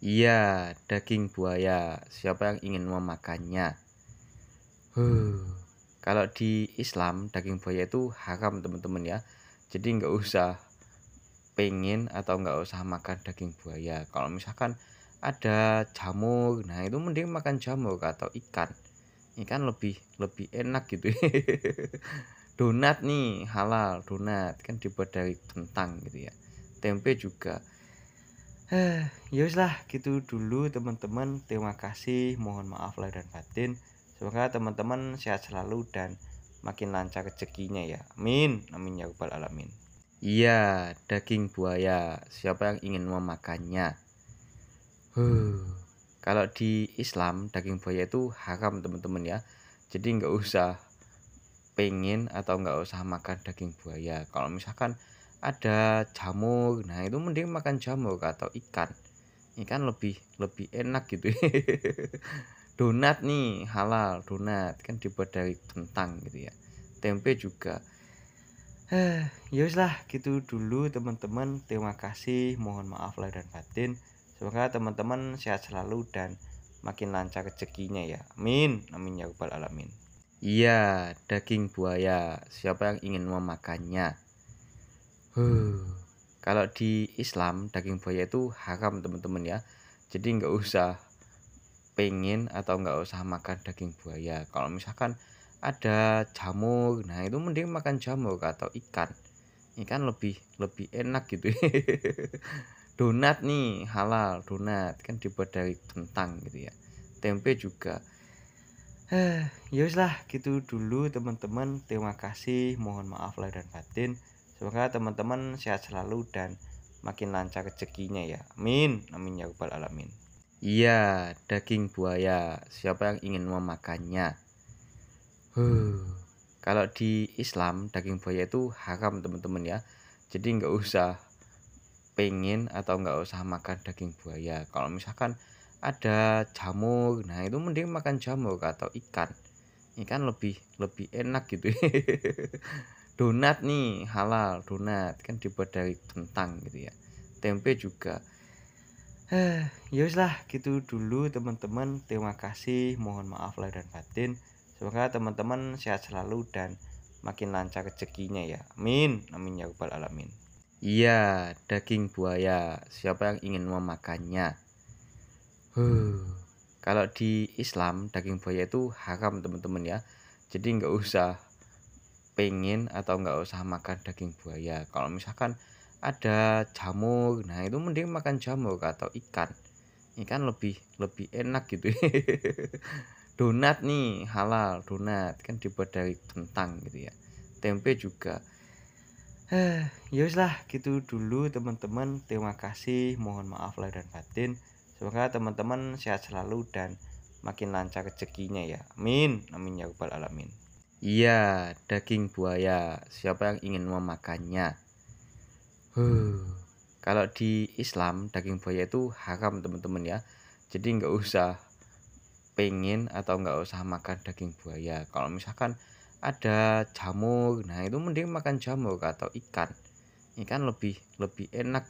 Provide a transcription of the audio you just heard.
Iya, daging buaya. Siapa yang ingin memakannya? Huh. Kalau di Islam daging buaya itu haram teman-teman ya. Jadi nggak usah pengen atau nggak usah makan daging buaya. Kalau misalkan ada jamur, nah itu mending makan jamur atau ikan. Ikan lebih lebih enak gitu. donat nih halal donat kan dibuat dari kentang gitu ya. Tempe juga Eh, ya wis lah gitu dulu teman-teman terima kasih mohon maaf lah dan batin semoga teman-teman sehat selalu dan makin lancar rezekinya ya amin amin ya rabbal alamin iya daging buaya siapa yang ingin memakannya huh. kalau di Islam daging buaya itu haram teman-teman ya jadi nggak usah pengen atau nggak usah makan daging buaya kalau misalkan ada jamur nah itu mending makan jamur atau ikan ikan lebih lebih enak gitu donat nih halal donat kan dibuat dari kentang gitu ya tempe juga eh, ya lah gitu dulu teman-teman terima kasih mohon maaf lah dan batin semoga teman-teman sehat selalu dan makin lancar rezekinya ya amin amin ya rabbal alamin iya daging buaya siapa yang ingin memakannya Huh. Hmm. Kalau di Islam daging buaya itu haram teman-teman ya. Jadi nggak usah pengen atau nggak usah makan daging buaya. Kalau misalkan ada jamur, nah itu mending makan jamur atau ikan. Ikan lebih lebih enak gitu. donat nih halal donat kan dibuat dari kentang gitu ya. Tempe juga. Eh, ya lah gitu dulu teman-teman. Terima kasih. Mohon maaf lah dan batin. Semoga teman-teman sehat selalu dan makin lancar rezekinya ya. Amin. Amin ya rabbal alamin. Iya, daging buaya. Siapa yang ingin memakannya? Huh. Kalau di Islam daging buaya itu haram teman-teman ya. Jadi nggak usah pengen atau nggak usah makan daging buaya. Kalau misalkan ada jamur, nah itu mending makan jamur atau ikan. Ikan lebih lebih enak gitu. donat nih halal donat kan dibuat dari kentang gitu ya tempe juga eh ya lah gitu dulu teman-teman terima kasih mohon maaf lah dan batin semoga teman-teman sehat selalu dan makin lancar rezekinya ya amin amin ya rabbal alamin iya daging buaya siapa yang ingin memakannya huh. kalau di Islam daging buaya itu haram teman-teman ya jadi nggak usah pengen atau nggak usah makan daging buaya kalau misalkan ada jamur nah itu mending makan jamur atau ikan ikan lebih lebih enak gitu donat nih halal donat kan dibuat dari kentang gitu ya tempe juga eh, ya lah gitu dulu teman-teman terima kasih mohon maaf lah dan batin semoga teman-teman sehat selalu dan makin lancar rezekinya ya amin amin ya rabbal alamin Iya, daging buaya. Siapa yang ingin memakannya? Huh. Kalau di Islam daging buaya itu haram teman-teman ya. Jadi nggak usah pengen atau nggak usah makan daging buaya. Kalau misalkan ada jamur, nah itu mending makan jamur atau ikan. Ikan lebih lebih enak